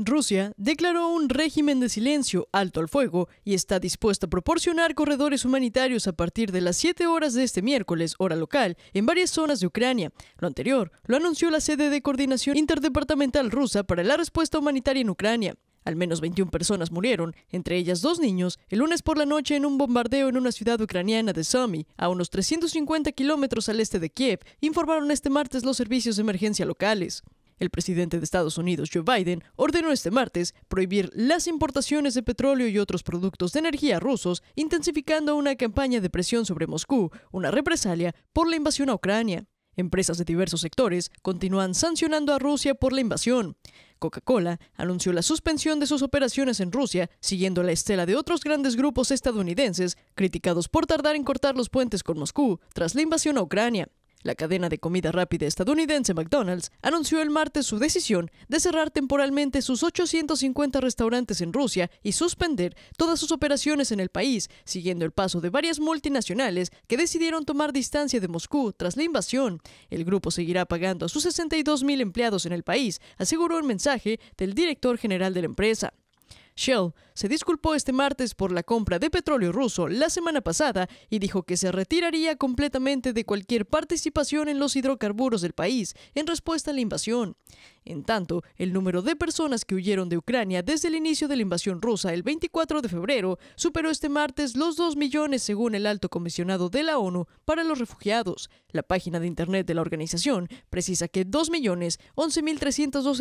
Rusia declaró un régimen de silencio alto al fuego y está dispuesta a proporcionar corredores humanitarios a partir de las 7 horas de este miércoles, hora local, en varias zonas de Ucrania. Lo anterior lo anunció la sede de coordinación interdepartamental rusa para la respuesta humanitaria en Ucrania. Al menos 21 personas murieron, entre ellas dos niños, el lunes por la noche en un bombardeo en una ciudad ucraniana de Sumy, a unos 350 kilómetros al este de Kiev, informaron este martes los servicios de emergencia locales. El presidente de Estados Unidos, Joe Biden, ordenó este martes prohibir las importaciones de petróleo y otros productos de energía rusos, intensificando una campaña de presión sobre Moscú, una represalia por la invasión a Ucrania. Empresas de diversos sectores continúan sancionando a Rusia por la invasión. Coca-Cola anunció la suspensión de sus operaciones en Rusia, siguiendo la estela de otros grandes grupos estadounidenses criticados por tardar en cortar los puentes con Moscú tras la invasión a Ucrania. La cadena de comida rápida estadounidense McDonald's anunció el martes su decisión de cerrar temporalmente sus 850 restaurantes en Rusia y suspender todas sus operaciones en el país, siguiendo el paso de varias multinacionales que decidieron tomar distancia de Moscú tras la invasión. El grupo seguirá pagando a sus 62.000 mil empleados en el país, aseguró el mensaje del director general de la empresa. Shell se disculpó este martes por la compra de petróleo ruso la semana pasada y dijo que se retiraría completamente de cualquier participación en los hidrocarburos del país en respuesta a la invasión. En tanto, el número de personas que huyeron de Ucrania desde el inicio de la invasión rusa el 24 de febrero superó este martes los 2 millones según el alto comisionado de la ONU para los refugiados. La página de Internet de la organización precisa que 2 millones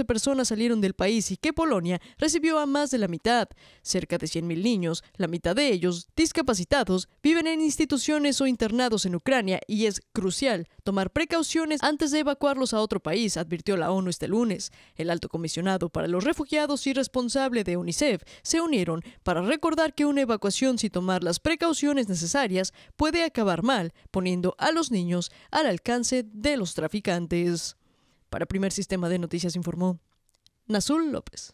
personas salieron del país y que Polonia recibió a más de la mitad Cerca de 100.000 niños, la mitad de ellos discapacitados, viven en instituciones o internados en Ucrania y es crucial tomar precauciones antes de evacuarlos a otro país, advirtió la ONU este lunes. El alto comisionado para los refugiados y responsable de UNICEF se unieron para recordar que una evacuación sin tomar las precauciones necesarias puede acabar mal, poniendo a los niños al alcance de los traficantes. Para Primer Sistema de Noticias informó Nazul López.